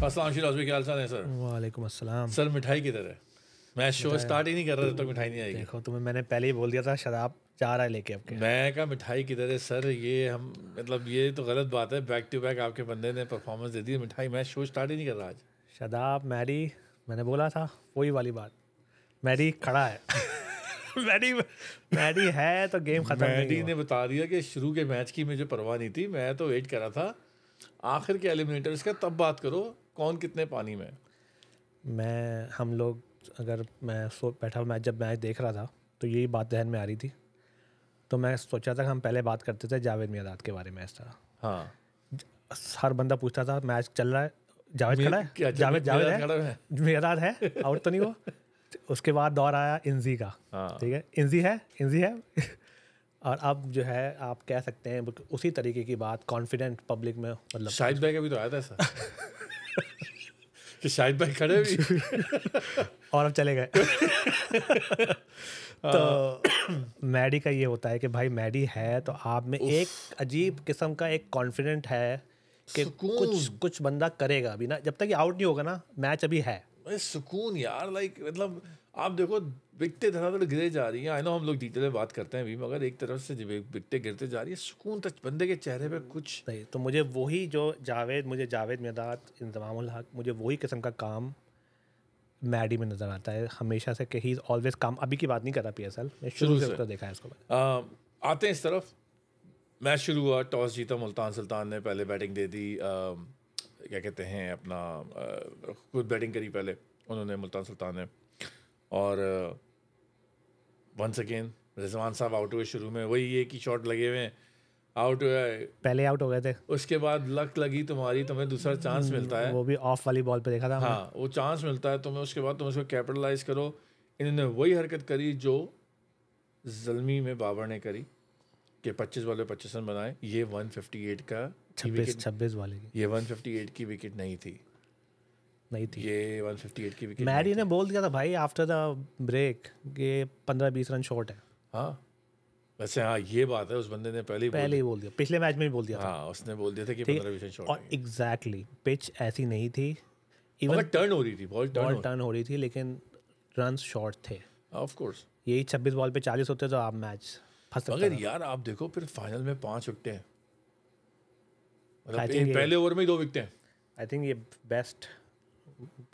के हाल चाल है सर वालेकुम सर मिठाई किधर है मैं शो स्टार्ट ही नहीं कर रहा तो मिठाई नहीं आई देखो तुम्हें मैंने पहले ही बोल दिया था शराब जा रहा है लेके आपके मैं का मिठाई किधर है सर ये हम मतलब ये तो गलत बात है बैक टू बैक आपके बंदे ने परफॉर्मेंस दे दी मिठाई मैं शो स्टार्ट ही नहीं कर रहा आज शदाब मैरी मैंने बोला था वही वाली बात मैरी खड़ा है मैडी मैडी है तो गेम खत्म मैडी ने बता दिया कि शुरू के मैच की मुझे परवाह नहीं थी मैं तो वेट करा था आखिर के एलिमिनेटर्स का तब बात करो कौन कितने पानी में मैं हम लोग अगर मैं सो बैठा मैच जब मैच देख रहा था तो यही बात जहन में आ रही थी तो मैं सोचा था कि हम पहले बात करते थे जावेद मियादाद के बारे में इस तरह हाँ हर बंदा पूछता था मैच चल रहा है जावेद खड़ा है क्या, जावेद जावेद है मियादाद है आउट तो नहीं हुआ उसके बाद दौर आया इंजी का हाँ। ठीक है इंजी है इंजी है और अब जो है आप कह सकते हैं उसी तरीके की बात कॉन्फिडेंट पब्लिक में मतलब शाहिद भाई का भी तो आया था ऐसा कि शाहिद भाई खड़े भी और अब चले गए तो मैडी का ये होता है कि भाई मैडी है तो आप में एक अजीब किस्म का एक कॉन्फिडेंट है कि कुछ कुछ बंदा करेगा अभी ना जब तक ये आउट नहीं होगा ना मैच अभी है सुकून यार लाइक मतलब आप देखो बिकते धड़ाधड़ गिरे जा रही हैं आई नो हम लोग डिटेल में बात करते हैं अभी मगर एक तरफ से बिकते गिरते जा रही है सुकून तक तो बंदे के चेहरे पर कुछ नहीं तो मुझे वही जो जावेद मुझे जावेद मेदात इंतमाम मुझे वही किस्म का काम मैडी में नज़र आता है हमेशा से कि ही इज़ ऑलवेज काम अभी की बात नहीं कर रहा पी एस एल शुरू से उसका देखा है इसको आते हैं इस तरफ मैच शुरू हुआ टॉस जीता मुल्तान सुल्तान ने पहले बैटिंग दे दी क्या कहते हैं अपना खुद बैटिंग करी पहले उन्होंने मुल्तान सुल्तान ने और वंस अगेन रिजवान साहब आउट हुए शुरू में वही ये कि शॉट लगे हुए हैं आउट हुए पहले आउट हो गए थे उसके बाद लक लगी तुम्हारी तुम्हें दूसरा चांस हम्म, मिलता है वो भी ऑफ वाली बॉल पे देखा था हाँ वो चांस मिलता है तुम्हें उसके बाद तुम उसको कैपिटलाइज करो इन्होंने वही हरकत करी जो जलमी में बाबर ने करी कि पच्चीस वाले पच्चीस रन बनाए ये वन का छब्बीस छब्बीस वाले ये वन की विकेट नहीं थी नहीं थी ये 158 की विकेट मैरी ने बोल दिया था भाई आफ्टर द ब्रेक ये 15 20 रन शॉर्ट है हां वैसे हाँ ये बात है उस बंदे ने पहले ही पहले ही बोल दिया पिछले मैच में भी बोल दिया था हाँ उसने बोल दिया था कि पंद्रह बीस रन शॉर्ट और एग्जैक्टली पिच ऐसी नहीं थी इवन टर्न हो रही थी बॉल टर्न बॉल टर्न हो रही थी लेकिन रन शॉर्ट थे ऑफ कोर्स यही छब्बीस बॉल पे चालीस होते तो आप मैच फंस अगर यार आप देखो फिर फाइनल में पांच विकटे हैं मतलब पहले ओवर में ही दो विकटे हैं आई थिंक ये बेस्ट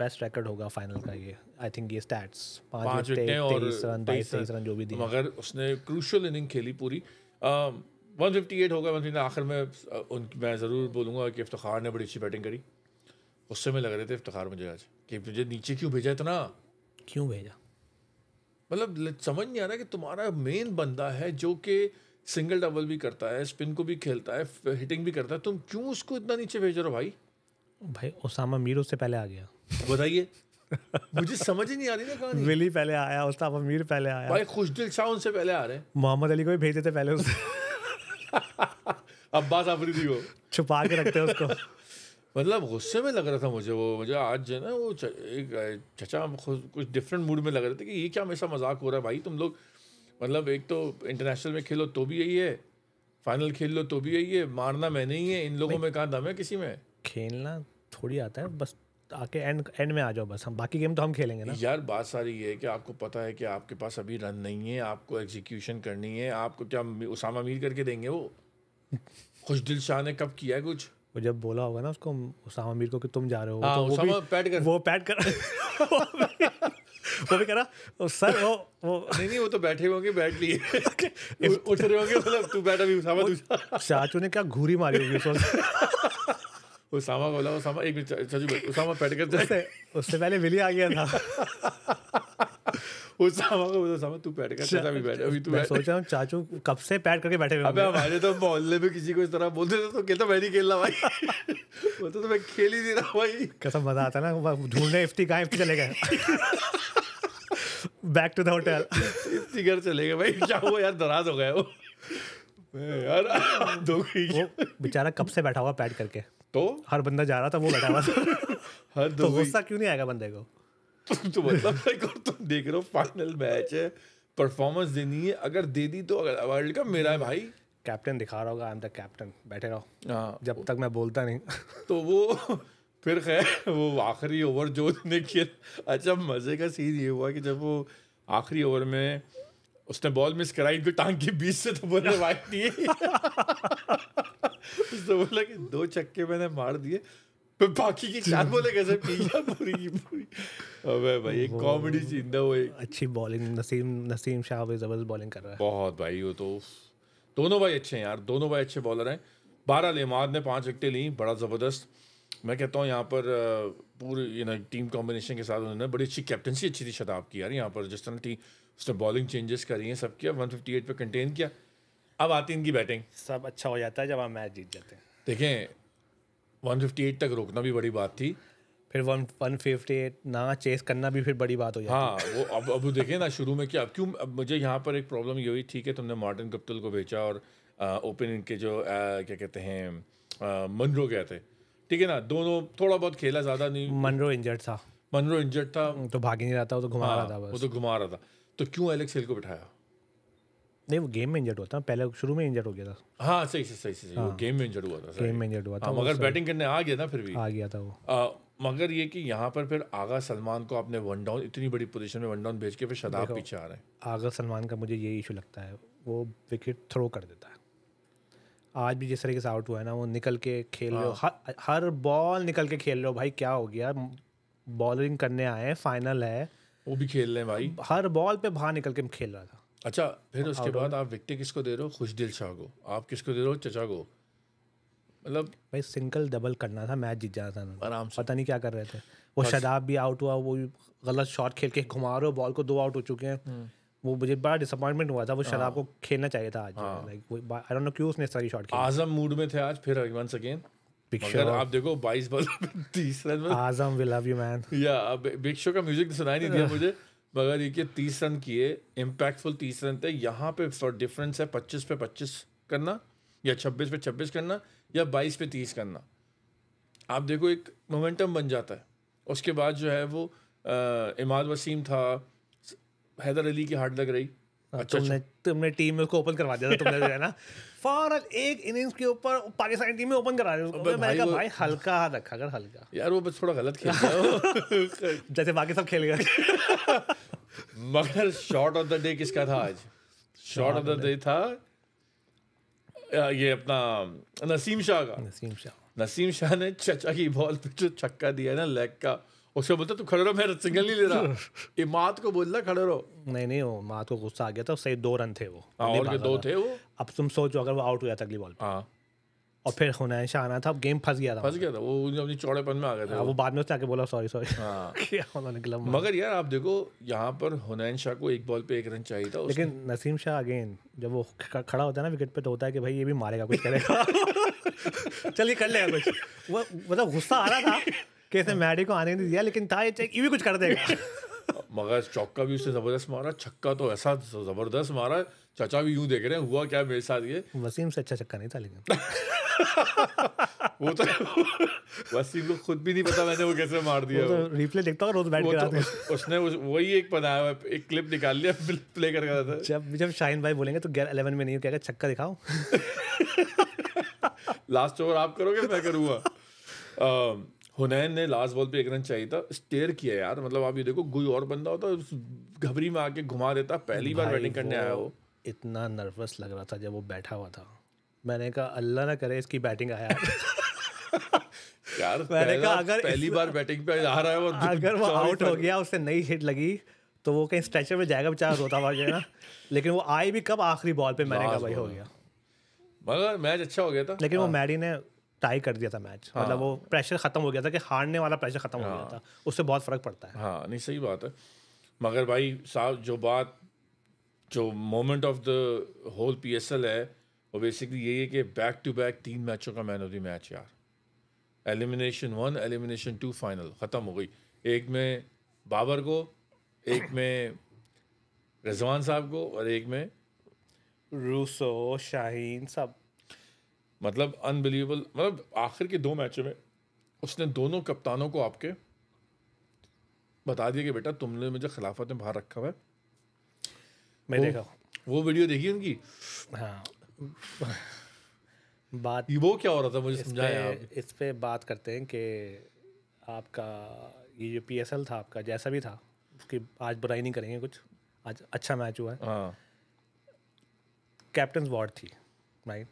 बेस्ट रिकॉर्ड होगा फाइनल का ये आई थिंक ये स्टैट्स पांच विकेट और रन तेईस रन जो भी दिए मगर उसने क्रूशियल इनिंग खेली पूरी वन फिफ्टी एट होगा मतलब आखिर में uh, उन मैं ज़रूर बोलूँगा कि इफ्तार ने बड़ी अच्छी बैटिंग करी उससे में लग रहे थे इफ्तार मुझे आज कि मुझे नीचे क्यों भेजा इतना क्यों भेजा मतलब समझ नहीं आ रहा कि तुम्हारा मेन बंदा है जो कि सिंगल डबल भी करता है स्पिन को भी खेलता है हिटिंग भी करता है तुम क्यों उसको इतना नीचे भेज रहे हो भाई भाई ओसामा मीर उससे पहले आ गया बताइए मुझे समझ ही नहीं आ रही ना कहानी विली पहले आया उस्ताफ अमीर पहले आया भाई खुशदिल शाह उनसे पहले आ रहे हैं मोहम्मद अली को भी भेजे थे पहले उससे अब्बास अफरीदी को छुपा के रखते उसको मतलब गुस्से में लग रहा था मुझे वो मुझे आज जो है ना वो एक चचा कुछ डिफरेंट मूड में लग रहे थे कि ये क्या हमेशा मजाक हो रहा है भाई तुम लोग मतलब एक तो इंटरनेशनल में खेलो तो भी यही है फाइनल खेल लो तो भी यही है मारना मैंने ही है इन लोगों में कहा दम है किसी में खेलना थोड़ी आता है बस आके एंड एंड में आ जाओ बस हम बाकी गेम तो हम खेलेंगे ना यार बात सारी ये है कि आपको पता है कि आपके पास अभी रन नहीं है आपको एग्जीक्यूशन करनी है आपको क्या उसामा मीर करके देंगे वो खुश दिल शाह ने कब किया है कुछ वो जब बोला होगा ना उसको उसामा मीर को कि तुम जा रहे हो आ, हाँ, तो वो पैट कर वो पैट कर वो भी करा वो सर वो वो नहीं नहीं वो तो बैठे होंगे बैठ लिए उठ रहे होंगे मतलब तू बैठा भी उसामा तू चाचू ने क्या घूरी मारी होगी उसामा बोला उसामा एक मिनट चाचू उसामा बैठ कर उससे उससे पहले विली आ गया था उसामा को बोला उसामा तू बैठ कर चाचा भी बैठ अभी तू मैं सोच रहा चाचू कब से करके बैठे हुए अबे हमारे तो मोहल्ले में किसी को इस तरह बोलते थे तो कहता तो मैं नहीं खेल भाई तो, तो मैं खेल ही नहीं रहा भाई कसम मजा आता ना ढूंढने इफ्ती इफ्ती चले गए बैक टू द होटल घर चले गए भाई क्या हुआ यार दराज हो गए वो यार दो बेचारा कब से बैठा हुआ पैड करके तो हर बंदा जा रहा था वो बैठा हुआ था हर तो गुस्सा क्यों नहीं आएगा बंदे को तो, तो मतलब लाइक और तुम देख रहे हो फाइनल मैच है परफॉर्मेंस देनी है अगर दे दी तो अगर वर्ल्ड कप मेरा है भाई कैप्टन दिखा रहा होगा आई एम द कैप्टन बैठे रहो हाँ, जब तक मैं बोलता नहीं तो वो फिर खैर वो आखिरी ओवर जो उसने किया अच्छा मज़े का सीन ये हुआ कि जब वो आखिरी ओवर में उसने बॉल मिस कराई टांग के बीच से तो बोले वाइट दिए उसने बोला कि दो चक्के मैंने मार दिए बाकी की चार बोले कैसे पीछा पूरी की पूरी अबे भाई एक कॉमेडी जिंदा वो अच्छी बॉलिंग नसीम नसीम शाह भाई जबरदस्त बॉलिंग कर रहा है बहुत भाई वो तो दोनों भाई अच्छे हैं यार दोनों भाई अच्छे बॉलर हैं बारह लेमाद ने पांच विकटें ली बड़ा ज़बरदस्त मैं कहता हूँ यहाँ पर पूरी यू नो टीम कॉम्बिनेशन के साथ उन्होंने बड़ी अच्छी कैप्टनसी अच्छी थी शताब की यार यहाँ पर जिस तरह टीम उसने बॉलिंग चेंजेस करी हैं सब किया वन फिफ्टी एट पर कंटेन किया अब आती इनकी बैटिंग सब अच्छा हो जाता है जब आप मैच जीत जाते हैं देखें 158 तक रोकना भी बड़ी बात थी फिर वन वन फिफ्टी एट ना चेस करना भी फिर बड़ी बात हो जाती हाँ वो अब अब देखें ना शुरू में क्या अब क्यों अब मुझे यहाँ पर एक प्रॉब्लम ये हुई ठीक है तुमने मार्टिन कप्टल को बेचा और ओपन के जो आ, क्या कहते हैं मनरो गए थे ठीक है ना दोनों थोड़ा बहुत खेला ज़्यादा नहीं मनरो इंजर्ड था मनरो इंजर्ड था तो भाग ही नहीं रहा था वो तो घुमा हाँ, रहा था हाँ, वो तो घुमा रहा था तो क्यों एलेक्स हिल को बिठाया नहीं वो गेम में इंजर्ड हुआ था पहले शुरू में इंजर्ड हो गया था हाँ सही सही सही सही हाँ, वो गेम में इंजर्ड हुआ था गेम में इंजर्ड हुआ था हाँ, मगर बैटिंग करने आ गया था फिर भी आ गया था वो आ, मगर ये कि यहाँ पर फिर आगा सलमान को आपने वन डाउन इतनी बड़ी पोजीशन में वन डाउन भेज के फिर शदाब पीछे आ रहे हैं आगा सलमान का मुझे ये इशू लगता है वो विकेट थ्रो कर देता है आज भी जिस तरीके से आउट हुआ है ना वो निकल के खेल रहे हो हाँ। हर, बॉल निकल के खेल रहे हो भाई क्या हो गया बॉलिंग करने आए फाइनल है वो भी खेल रहे हैं भाई हर बॉल पे बाहर निकल के खेल रहा था अच्छा फिर उसके बाद आप विकटे किसको दे रहे हो खुश दिल शाह को आप किसको दे रहे हो चचा को मतलब भाई सिंगल डबल करना था मैच जीत जाना था आराम से पता नहीं क्या कर रहे थे वो शदाब भी आउट हुआ वो गलत शॉट खेल के घुमा रहे हो बॉल को दो आउट हो चुके हैं हम्म। वो मुझे बड़ा डिसअपॉइंटमेंट हुआ था वो हाँ। शराब को खेलना चाहिए था आज लाइक आई डोंट नो क्यों उसने सारी शॉट खेली आजम मूड में थे आज फिर वंस अगेन अगर आप देखो 22 ball 30 run Azam we love you man या बिग शो का म्यूजिक तो सुनाई नहीं दिया मुझे मगर ये तीस रन किए इम्पैक्टफुल तीस रन थे यहाँ पे डिफरेंस है पच्चीस पे पच्चीस करना या छब्बीस पे छब्बीस करना या बाईस पे तीस करना आप देखो एक मोमेंटम बन जाता है उसके बाद जो है वो इमाद वसीम था हैदर अली की हार्ड लग रही अच्छा, तुमने अच्छा। तुमने टीम में उसको ओपन करवा दिया था तुमने जो है ना फॉर एक इनिंग्स के ऊपर पाकिस्तानी टीम में ओपन करा दिया उसको मैंने कहा भाई हल्का हाथ रखा कर हल्का यार वो बस थोड़ा गलत खेल गया जैसे बाकी सब खेल गए मगर शॉट ऑफ द डे किसका था आज शॉट ऑफ द डे था ये अपना नसीम शाह का नसीम शाह नसीम शाह ने चचा की बॉल पे जो छक्का दिया ना लेग का उसको बोलता तू खड़े रहो मैं सिंगल नहीं ले रहा ये मात को बोल रहा खड़े रहो नहीं नहीं वो मात को गुस्सा आ गया था सही दो रन थे वो आ, हाँ, और दो थे वो अब तुम सोचो अगर वो आउट हो जाता अगली बॉल पे हाँ। और फिर हुनैन शाह आना था गेम फंस गया था फंस गया था वो अपनी चौड़ेपन में आ गए थे हाँ, वो बाद में उसने आके बोला सॉरी सॉरी हाँ। मगर यार आप देखो यहाँ पर हुनैन शाह को एक बॉल पे एक रन चाहिए था लेकिन नसीम शाह अगेन जब वो खड़ा होता है ना विकेट पे तो होता है कि भाई ये भी मारेगा कुछ करेगा चलिए कर लेगा कुछ वो मतलब गुस्सा आ रहा था कैसे मैडी को आने नहीं दिया लेकिन था ये ये भी कुछ कर देगा मगर चौका भी उसने जबरदस्त मारा छक्का तो ऐसा जबरदस्त मारा चाचा भी यूं देख रहे हैं हुआ क्या मेरे साथ ये वसीम से अच्छा छक्का नहीं था लेकिन वो तो वसीम को खुद भी नहीं पता मैंने वो कैसे मार दिया वो तो रिप्ले देखता हूँ रोज बैठ के तो उसने वही एक बनाया हुआ एक क्लिप निकाल लिया प्ले कर रहा था जब जब शाहिन भाई बोलेंगे तो गैर अलेवन में नहीं क्या छक्का दिखाओ लास्ट ओवर आप करोगे मैं करूँगा um, हुनैन ने लास्ट बॉल पे एक रन चाहिए था स्टेयर किया यार मतलब आप ये देखो कोई और बंदा होता उस घबरी में आके घुमा देता पहली बार बैटिंग करने आया हो इतना नर्वस लग रहा था जब वो बैठा हुआ था मैंने कहा अल्लाह ना करे इसकी बैटिंग आया यार मैंने कहा अगर पहली बार बैटिंग पे आ रहा है वो अगर वो आउट हो गया उससे नई हिट लगी तो वो कहीं स्ट्रेचर में जाएगा बेचारा रोता हुआ ना लेकिन वो आई भी कब आखिरी बॉल पे मैंने कहा भाई हो गया मगर मैच अच्छा हो गया था लेकिन वो हाँ। मैडी ने टाई कर दिया था मैच हाँ। मतलब वो प्रेशर ख़त्म हो गया था कि हारने वाला प्रेशर ख़त्म हाँ। हो गया हाँ। था उससे बहुत फ़र्क पड़ता है हाँ नहीं सही बात है मगर भाई साहब जो बात जो moment of the whole P है वो बेसिकली यही है कि बैक टू बैक तीन मैचों का मैन ऑफ द मैच यार elimination one elimination two final ख़त्म हो गई एक में बाबर को एक में रजवान साहब को और एक में रूसो शाहीन सब मतलब अनबिलीवेबल मतलब आखिर के दो मैचों में उसने दोनों कप्तानों को आपके बता दिया कि बेटा तुमने मुझे खिलाफत में बाहर रखा हुआ है मैं देखा वो वीडियो देखी उनकी हाँ बात वो क्या हो रहा था मुझे समझाया इस पे बात करते हैं कि आपका ये जो पी था आपका जैसा भी था उसकी आज बुराई नहीं करेंगे कुछ आज अच्छा मैच हुआ है हाँ कैप्टन वार्ड थी राइट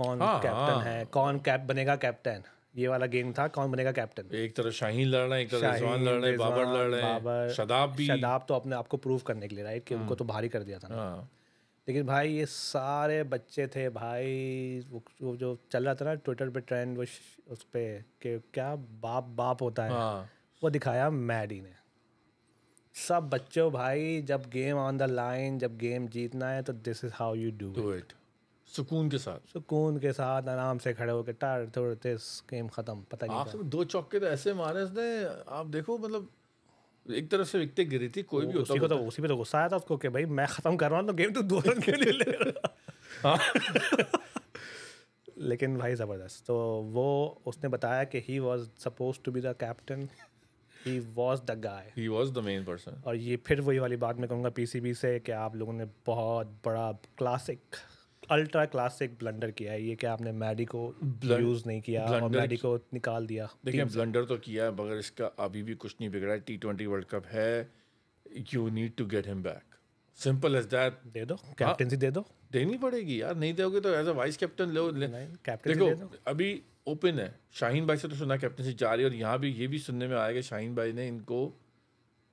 कौन हाँ, कैप्टन हाँ. है कौन कैप बनेगा कैप्टन ये वाला गेम था कौन बनेगा कैप्टन एक तरह शाहीन लड़ रहे हैं एक तरह रिजवान लड़ रहे बाबर लड़ रहे हैं शदाब भी शदाब तो अपने आप को प्रूव करने के लिए राइट कि हम्म। उनको तो भारी कर दिया था ना हाँ। लेकिन भाई ये सारे बच्चे थे भाई वो जो चल रहा था ना ट्विटर पे ट्रेंड वो उस पर कि क्या बाप बाप होता है हाँ। वो दिखाया मैडी ने सब बच्चों भाई जब गेम ऑन द लाइन जब गेम जीतना है तो this is how you do it सुकून के साथ सुकून के साथ आराम से खड़े होकर टार थे गेम ख़त्म पता नहीं आखिर दो चौके तो ऐसे मारे उसने आप देखो मतलब एक तरफ से विकटें गिरी थी कोई भी उसी को तो उसी पे तो गुस्सा आया था उसको कि भाई मैं ख़त्म कर रहा हूँ तो गेम तो दो रन के लिए ले रहा हाँ। लेकिन भाई ज़बरदस्त तो वो उसने बताया कि he was suppose to be the captain he was the guy he was the main person और ये फिर वही वाली बात मैं कहूँगा पीसीबी से कि आप लोगों ने बहुत बड़ा क्लासिक अल्ट्रा क्लासिक ब्लंडर किया है ये क्या आपने मैडी को यूज नहीं किया और मैडी को निकाल दिया देखिए ब्लंडर तो किया है मगर इसका अभी भी कुछ नहीं बिगड़ा है टी ट्वेंटी वर्ल्ड कप है you need to get him back simple as that दे दो कैप्टनसी हाँ। दे दो देनी पड़ेगी यार नहीं दोगे तो एज अ वाइस कैप्टन लो देखो अभी ओपन है शाहीन भाई से तो सुना कैप्टनसी जा रही है और यहाँ भी ये भी सुनने में आया कि शाहीन भाई ने इनको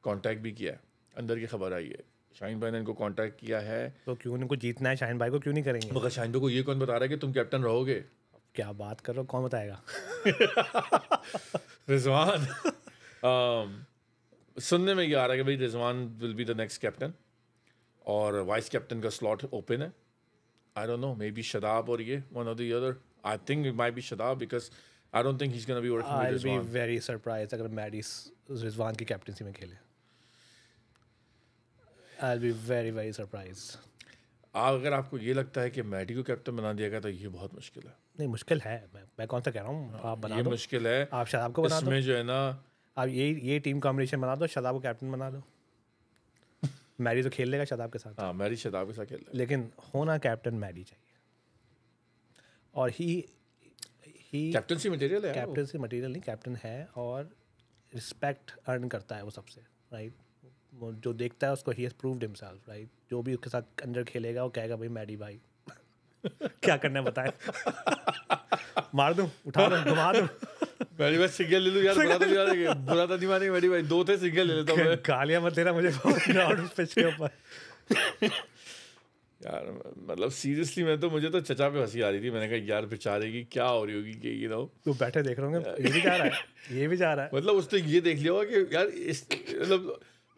कांटेक्ट भी किया है अंदर की खबर आई है शाहिन भाई ने इनको कॉन्टेक्ट किया है तो क्यों इनको जीतना है शाहिन भाई को क्यों नहीं करेंगे मगर शाहिन भाई को ये कौन बता रहा है कि तुम कैप्टन रहोगे क्या बात कर रहे हो कौन बताएगा रिजवान सुनने में ये आ रहा है कि भाई Rizwan will be the next captain और वाइस कैप्टन का स्लॉट ओपन है I don't know maybe Shadab और ये one of the other I think it be Shadab because I don't think he is gonna be working with Rizwan I will be very surprise अगर मैडिस रिजवान की captaincy में खेले I be very very surprise अगर आपको ये लगता है कि मैडी को कैप्टन बना दिया गया तो ये बहुत मुश्किल है नहीं मुश्किल है मैं, मैं कौन सा कह रहा हूँ हाँ, आप बना ये दो। मुश्किल है आप शराब को बना इसमें जो है ना आप ये ये टीम कॉम्बिनेशन बना दो शदाब को कैप्टन बना दो मैरी तो खेल लेगा शदाब के साथ हाँ मैरी शदाब के साथ खेल लेकिन होना कैप्टन मैरी चाहिए और ही ही कैप्टनसी मटेरियल है कैप्टनसी मटेरियल नहीं कैप्टन है और रिस्पेक्ट अर्न करता है वो सबसे राइट right? जो देखता है उसको he has proved himself right जो भी उसके साथ अंदर खेलेगा वो कहेगा भाई मैडी भाई क्या करना है बताए मार दूं उठा दूं घुमा दूं मैडी भाई सिग्नल ले लूं यार बुरा तो नहीं मारेंगे बुरा तो नहीं मारेंगे मैडी भाई दो थे सिग्नल ले लेता हूं गालियां मत देना मुझे ग्राउंड पिच के ऊपर यार मतलब सीरियसली मैं तो मुझे तो चचा पे हंसी आ रही थी मैंने कहा यार बेचारे की क्या हो रही होगी कि यू नो तू बैठे देख रहे होंगे ये भी जा रहा है ये भी जा रहा है मतलब उसने ये देख लिया होगा कि यार इस मतलब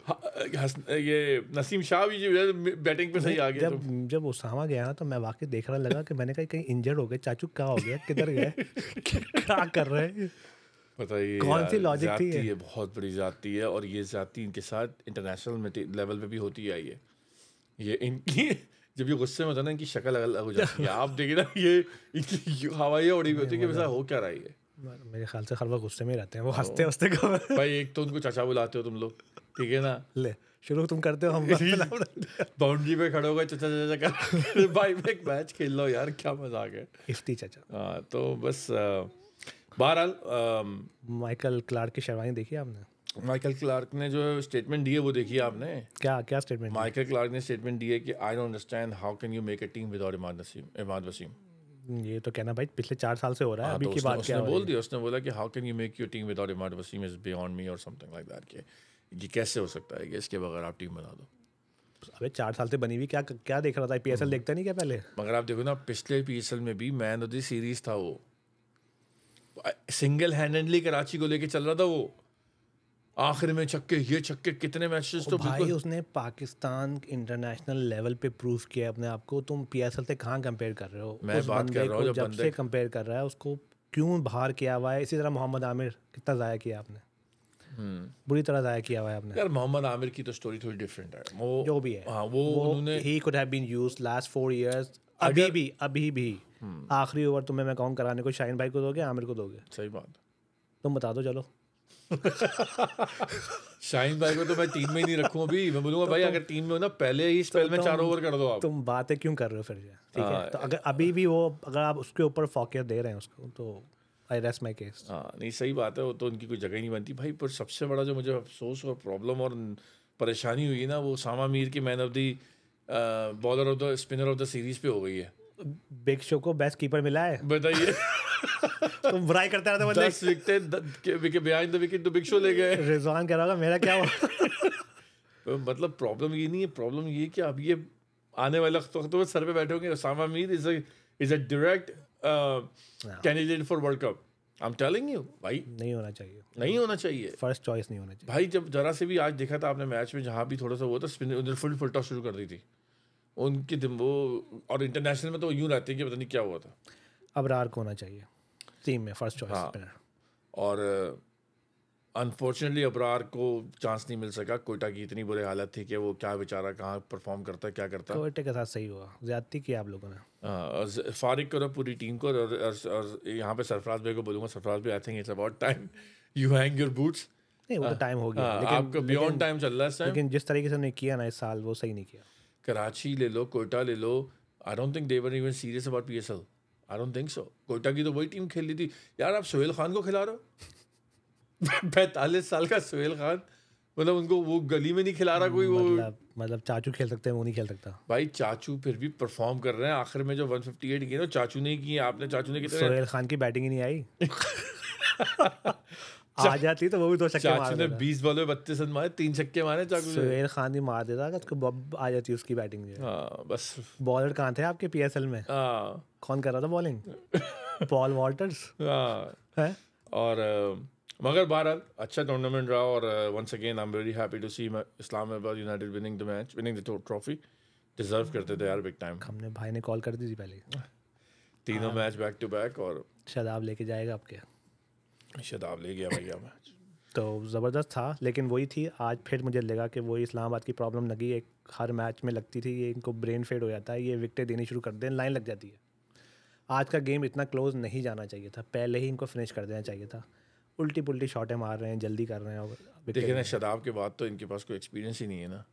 हाँ, ये नसीम शाह भी बैटिंग पे सही आ गया जब तो। जब उसामा गया ना तो मैं वाकई देख रहा लगा कि मैंने कहा कहीं इंजर्ड हो गए चाचू क्या हो गया किधर गए क्या कर रहे हैं बताइए कौन सी लॉजिक थी है? है बहुत बड़ी जाति है और ये जाति इनके साथ इंटरनेशनल लेवल पे भी होती आई है ये इनकी जब ये गुस्से में होता ना इनकी शक्ल अलग हो जाती है आप देखिए ना ये इनकी हवाई उड़ी भी होती है कि हो क्या रहा है मेरे ख्याल से हर वक्त गुस्से में रहते हैं वो तो हंसते हंसते भाई एक तो उनको चाचा बुलाते हो तुम लोग ठीक है ना ले शुरू तुम करते हो हम बाउंड्री पे खड़े हो गए चाचा चाचा का भाई एक मैच खेल लो यार क्या मजा आ गया इफ्ती चाचा तो बस बहरहाल माइकल क्लार्क की शेरवानी देखी आपने माइकल क्लार्क ने जो स्टेटमेंट दिए वो देखी आपने क्या क्या स्टेटमेंट माइकल क्लार्क ने स्टेटमेंट दिए कि I don't understand how can you make a team without Imad Wasim Imad Wasim hmm, ये तो कहना भाई पिछले चार साल से हो रहा है हाँ, अभी तो की बात क्या उसने बोल दिया उसने बोला कि how can you make your team without Imad Wasim is beyond me और समथिंग लाइक दैट के ये कैसे हो सकता है कि इसके बगैर आप टीम बना दो अबे चार साल से बनी हुई क्या क्या देख रहा था पीएसएल हम्म। देखता नहीं क्या पहले मगर आप देखो ना पिछले पीएसएल में भी मैन ऑफ द सीरीज था वो सिंगल हैंडेडली कराची को लेके चल रहा था वो आखिर में छक्के ये छक्के कितने मैचेस तो भाई उसने पाकिस्तान इंटरनेशनल लेवल पे प्रूफ किया अपने आप को तुम पीएसएल से कहाँ कंपेयर कर रहे हो मैं उस बात कर रहा जब से कंपेयर कर रहा है उसको क्यों बाहर किया हुआ है इसी तरह मोहम्मद आमिर कितना ज़ाया किया आपने हम्म। बुरी तरह ज़ाया किया हुआ है आपने यार मोहम्मद आमिर की तो स्टोरी थोड़ी डिफरेंट है वो जो भी है हाँ, वो उन्होंने he could have been used last four years अभी भी अभी भी हम्म। आखिरी ओवर तुम्हें मैं कौन कराने को शाहिन भाई को दोगे आमिर को दोगे सही बात तुम बता दो चलो शाहिन भाई को तो मैं टीम में ही नहीं रखूं अभी मैं बोलूंगा तो भाई अगर टीम में हो ना पहले ही स्पेल तो में चार ओवर कर दो आप तुम बातें क्यों कर रहे हो फिर ठीक है हाँ, तो अगर अभी भी वो अगर आप उसके ऊपर फॉकियत दे रहे हैं उसको तो आई रेस्ट माई केस हाँ नहीं सही बात है वो तो उनकी कोई जगह ही नहीं बनती भाई पर सबसे बड़ा जो मुझे अफसोस और प्रॉब्लम और परेशानी हुई ना वो सामा मीर की man of the bowler of the spinner of the series पे हो गई है बिग शो को बेस्ट कीपर मिला है बताइए तुम बुराई करते रहते मतलब दस wicket wicket behind the wicket तो बिग शो ले गए रिजवान कह रहा होगा मेरा क्या हुआ तो मतलब प्रॉब्लम ये नहीं है प्रॉब्लम ये कि अब ये आने वाले वक्त में सर पे बैठे होंगे Usama Mir is is a direct candidate for world cup I am telling you भाई नहीं होना चाहिए नहीं होना चाहिए फर्स्ट चॉइस नहीं होना चाहिए भाई जब जरा से भी आज देखा था आपने मैच में जहाँ भी थोड़ा सा वो था स्पिन उधर फुल फुल टॉस शुरू कर दी थी उनके दिन वो और इंटरनेशनल में तो यूँ रहते हैं कि पता नहीं क्या हुआ था अब रार को होना चाहिए टीम में फर्स्ट चॉइस हाँ, और अनफॉर्चुनेटली अबरार को चांस नहीं मिल सका कोयटा की इतनी बुरी हालत थी कि वो क्या बेचारा कहाँ परफॉर्म करता क्या करता कोयटे के साथ सही हुआ ज्यादती की आप लोगों ने हाँ, फारिक करो पूरी टीम को और, और, और यहाँ पे सरफराज भाई को बोलूँगा सरफराज भाई I think it's about time you hang your boots नहीं वो तो टाइम हाँ, हो गया हाँ, आपका बियॉन्ड टाइम चल रहा है लेकिन जिस तरीके से उन्होंने किया ना इस साल वो सही नहीं किया कराची ले लो कोयटा ले लो I don't think they're even serious about P S L I don't think so Quetta की तो वही टीम खेल रही थी यार आप सोहेल खान को खिला रहे हो पैंतालीस साल का सोहेल खान मतलब उनको वो गली में नहीं खिला रहा कोई मतलब, वो मतलब चाचू खेल सकते हैं वो नहीं खेल सकता भाई चाचू फिर भी परफॉर्म कर रहे हैं आखिर में जो 158 फिफ्टी किए ना चाचू ने किए आपने चाचू ने कितने सोहेल खान की बैटिंग ही नहीं आई आ जाती तो वो भी दो छक्के मार ने बीस बॉल में बत्तीस रन मारे तीन छक्के मारे सुहेल खान ही मार देता अगर उसको बब आ जाती उसकी बैटिंग में हाँ, बस बॉलर कहाँ थे आपके पीएसएल में हाँ। कौन कर रहा था बॉलिंग पॉल वॉल्टर्स है हाँ। और मगर बहरहाल अच्छा टूर्नामेंट रहा और once again I am very happy to see Islamabad United winning the match winning the trophy deserve करते थे यार बिग टाइम हमने भाई ने कॉल कर दी थी पहले तीनों मैच बैक टू बैक और शायद लेके जाएगा आपके शदाब ले गया भैया मैच तो ज़बरदस्त था लेकिन वही थी आज फिर मुझे लगा कि वही इस्लामाबाद की प्रॉब्लम लगी एक हर मैच में लगती थी ये इनको ब्रेन फेड हो जाता है ये विकटें देनी शुरू कर दें लाइन लग जाती है आज का गेम इतना क्लोज नहीं जाना चाहिए था पहले ही इनको फिनिश कर देना चाहिए था उल्टी पुल्टी शॉटें मार रहे हैं जल्दी कर रहे हैं और लेकिन शदाब के बाद तो इनके पास कोई एक्सपीरियंस ही नहीं है ना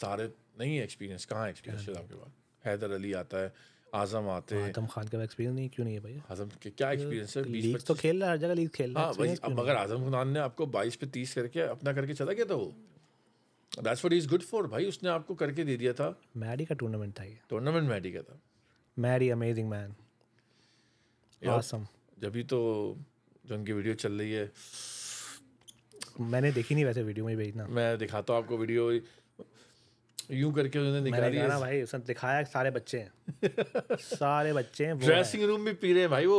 सारे नहीं है एक्सपीरियंस कहाँ एक्सपीरियंस हाँ शदाब के बाद हैदर अली आता है आजम आते आजम खान का एक्सपीरियंस नहीं क्यों नहीं है भाई आजम के क्या एक्सपीरियंस है लीग तो खेल रहा है हर जगह लीग खेल रहा है हाँ अब अगर आजम खान ने आपको 22 पे 30 करके अपना करके चला गया था वो that's what is good for भाई उसने आपको करके दे दिया था मैडी का टूर्नामेंट था ये टूर्नामेंट मैडी का था मैडी अमेजिंग मैन ऑसम जब तो जो उनकी वीडियो चल रही है मैंने देखी नहीं वैसे वीडियो में भेजना मैं दिखाता हूँ आपको वीडियो यूं करके उन्होंने दिया ना भाई उसने दिखाया सारे बच्चे हैं सारे बच्चे हैं ड्रेसिंग रूम में पी रहे हैं भाई वो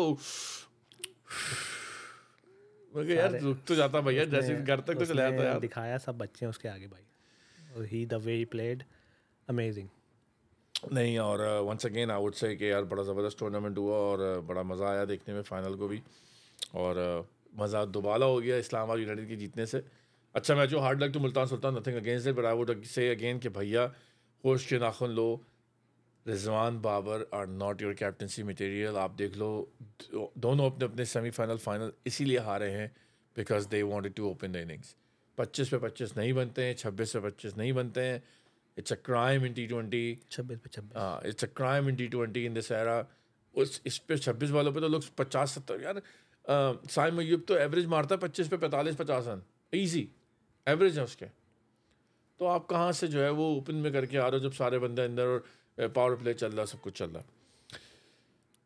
मैं यार रुक तो जाता भैया जैसे घर तक तो चला जाता यार दिखाया सब बच्चे हैं उसके आगे भाई he the way he played amazing नहीं और वंस अगेन आई वुड से कि यार बड़ा ज़बरदस्त टूर्नामेंट हुआ और uh, बड़ा मज़ा आया देखने में फ़ाइनल को भी और uh, मज़ा दोबारा हो गया इस्लामाबाद यूनाइटेड के जीतने से अच्छा मैं जो hard luck to Multan Sultan nothing against it but I would say again कि भैया होश के नाखुन लो Rizwan Babar are not your captaincy material आप देख लो दोनों अपने अपने सेमीफाइनल फाइनल इसीलिए हारे हैं because they want to open the innings पच्चीस पे पच्चीस नहीं बनते हैं छब्बीस पे पच्चीस नहीं बनते हैं it's a crime in T twenty छब्बीस पे छब्बीस it's a crime in T twenty in this era उस इस पे छब्बीस वालों पे तो लोग पचास सत्तर यार साइम मयूब तो एवरेज मारता है पच्चीस पे पैंतालीस पचास रन ईजी एवरेज है उसके तो आप कहाँ से जो है वो ओपन में करके आ रहे हो जब सारे बंदे अंदर और पावर प्ले चल रहा है सब कुछ चल रहा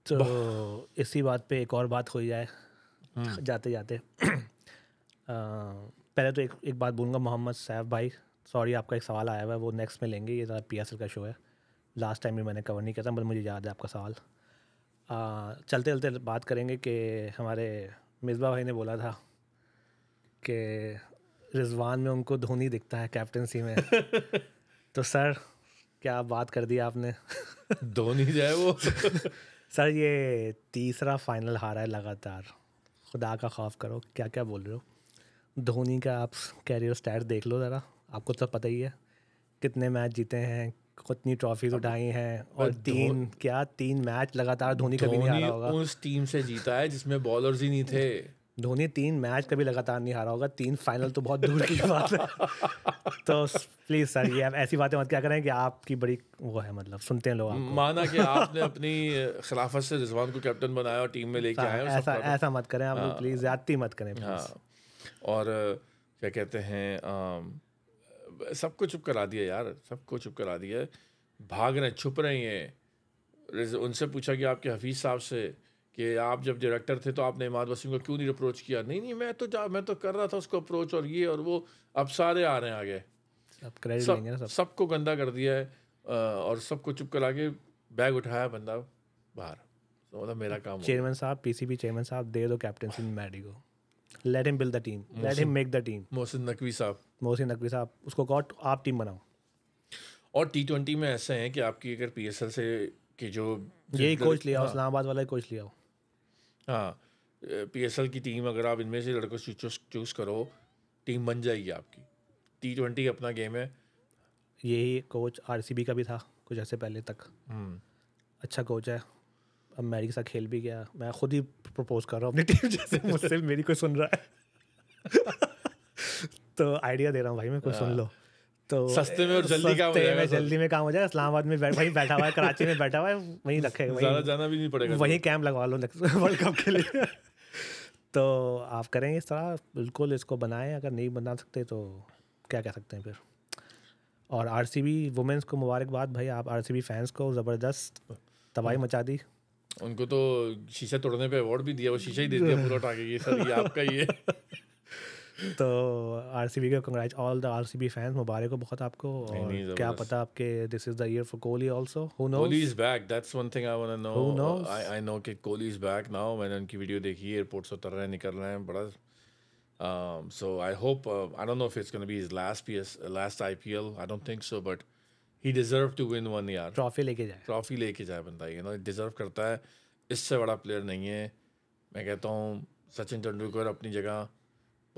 तो इसी बात पे एक और बात हो जाए हम्म। जाते जाते पहले तो एक एक बात बोलूँगा मोहम्मद सैफ भाई सॉरी आपका एक सवाल आया हुआ है वो नेक्स्ट में लेंगे ये ज़रा पी का शो है लास्ट टाइम भी मैंने कवर नहीं किया था बस मुझे याद है आपका सवाल आ, चलते चलते बात करेंगे कि हमारे मिसबा भाई ने बोला था कि रिजवान में उनको धोनी दिखता है कैप्टनसी में तो सर क्या बात कर दी आपने धोनी जाए वो सर ये तीसरा फाइनल हारा है लगातार खुदा का खौफ करो क्या क्या बोल रहे हो धोनी का आप कैरियर स्टैट देख लो ज़रा आपको तो पता ही है कितने मैच जीते हैं कितनी ट्रॉफीज उठाई हैं और तीन क्या तीन मैच लगातार धोनी कभी नहीं हारा होगा उस टीम से जीता है जिसमें बॉलर्स ही नहीं थे धोनी तीन मैच कभी लगातार नहीं हारा होगा तीन फाइनल तो बहुत दूर की बात है तो प्लीज सर ये ऐसी बातें मत क्या करें कि आपकी बड़ी वो है मतलब सुनते हैं लोग माना कि आपने अपनी खिलाफत से रिजवान को कैप्टन बनाया और टीम में लेके आए ऐसा ऐसा मत करें आप प्लीज हाँ। ज्यादती मत करें हाँ, और क्या कहते हैं सबको चुप करा दिया यार सबको चुप करा दिया भाग रहे छुप रहे हैं उनसे पूछा कि आपके हफीज साहब से कि आप जब डायरेक्टर थे तो आपने इमाद वसीम को क्यों नहीं अप्रोच किया नहीं नहीं मैं तो जा मैं तो कर रहा था उसको अप्रोच और ये और वो अब सारे आ रहे हैं आगे सब, सब सबको गंदा कर दिया है और सबको चुप करा के बैग उठाया बंदा बाहर तो मतलब मेरा काम चेयरमैन साहब पीसीबी चेयरमैन साहब दे दो सिंह मैडी को let him build the team let him make the team Mohsin Naqvi साहब मोहसिन नकवी साहब उसको गॉट आप टीम बनाओ और टी ट्वेंटी में ऐसे हैं कि आपकी अगर पी से कि जो यही कोच लिया हाँ। इस्लामाबाद वाला कोच लिया हो हाँ पी एस एल की टीम अगर आप इनमें से लड़कों से चूज़ करो टीम बन जाएगी आपकी टी ट्वेंटी अपना गेम है यही कोच आर सी बी का भी था कुछ ऐसे पहले तक हम्म। अच्छा कोच है अब मेरी के साथ खेल भी गया मैं खुद ही प्रपोज कर रहा हूँ अपनी टीम जैसे मुझसे मेरी कोई सुन रहा है तो आइडिया दे रहा हूँ भाई मैं कोई सुन हाँ। लो तो सस्ते में और जल्दी काम हो जाएगा जल्दी में काम हो जाएगा इस्लामाबाद में बैठ वहीं बैठा हुआ है कराची में बैठा हुआ है वहीं रखेगा वहीं जाना भी नहीं पड़ेगा वहीं कैंप तो। लगवा लो वर्ल्ड कप के लिए तो आप करेंगे इस तरह बिल्कुल इसको बनाएं अगर नहीं बना सकते तो क्या कह सकते हैं फिर और आर सी बी वुमेंस को मुबारकबाद भाई आप आर सी बी फैंस को ज़बरदस्त तबाही हम्म। मचा दी उनको तो शीशा तोड़ने पे अवार्ड भी दिया वो शीशा ही दे दिया पूरा टाके ये सर ये आपका ही है तो आर सी बी का congrats all the R C B fans मुबारक हो बहुत आपको और क्या पता आपके this is the year for Kohli also Kohli is back that's one thing I I I know कि कोहली इज बैक नाउ मैंने उनकी वीडियो देखी एयरपोर्ट से उतर रहे हैं निकल रहे हैं बड़ा so I hope I don't know if it's gonna be his last last ipl i don't think so but he deserved to win one one trophy leke लेके जाए leke jaye banda बंदा यू नो डिजर्व करता है इससे बड़ा player नहीं है मैं कहता हूँ सचिन tendulkar अपनी जगह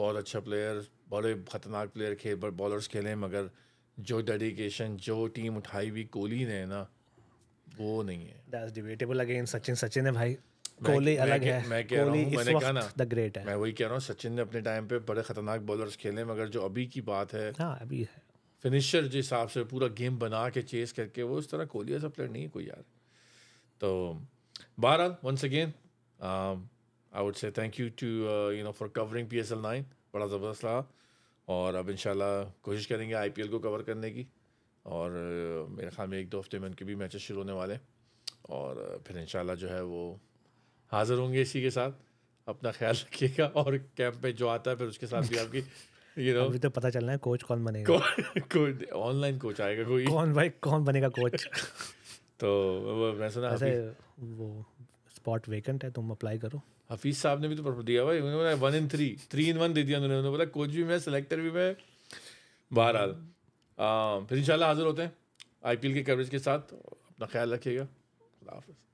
बहुत अच्छा प्लेयर बड़े ख़तरनाक प्लेयर खेल बॉलर्स खेले मगर जो डेडिकेशन जो टीम उठाई हुई कोहली ने ना वो नहीं है that's debatable again Sachin Sachin है भाई कोहली अलग है मैं कह रहा हूँ मैंने कहा ना द ग्रेट है मैं वही कह रहा हूँ सचिन ने अपने टाइम पे बड़े खतरनाक बॉलर्स खेले मगर जो अभी की बात है हाँ अभी है फिनिशर जिस हिसाब से पूरा गेम बना के चेस करके वो उस तरह कोहली ऐसा प्लेयर नहीं है कोई यार तो बहरहाल once again I would say thank you to you know for covering P S L nine बड़ा ज़बरदस्त रहा और अब इन कोशिश करेंगे आई पी एल को कवर करने की और uh, मेरे ख्याल में एक दो हफ्ते में उनके भी मैच शुरू होने वाले हैं और uh, फिर इन जो है वो हाज़िर होंगे इसी के साथ अपना ख्याल रखिएगा और कैंप में जो आता है फिर उसके साथ भी आपकी यू नो अभी तो पता चलना है कोच कौन बनेगा कोच ऑनलाइन कोच आएगा कोई कौन भाई कौन बनेगा कोच तो वो मैं सुना वो स्पॉट वेकेंट है तुम अप्लाई करो हफीज़ साहब ने भी तो परफॉर्म दिया भाई उन्होंने one in three three in one दे दिया उन्होंने बोला कोच भी मैं सेलेक्टर भी मैं बहरहाल हाँ, फिर इंशाल्लाह हाज़िर होते हैं आईपीएल के कवरेज के साथ अपना ख्याल रखिएगा खुदा हाफ़